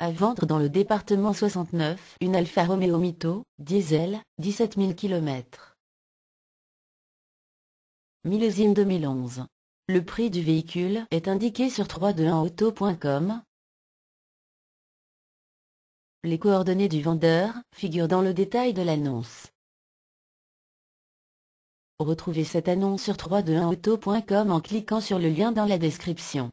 À vendre dans le département 69 une Alfa Romeo Mito, diesel, 17 000 km. Millésime 2011. Le prix du véhicule est indiqué sur 321auto.com. Les coordonnées du vendeur figurent dans le détail de l'annonce. Retrouvez cette annonce sur 321auto.com en cliquant sur le lien dans la description.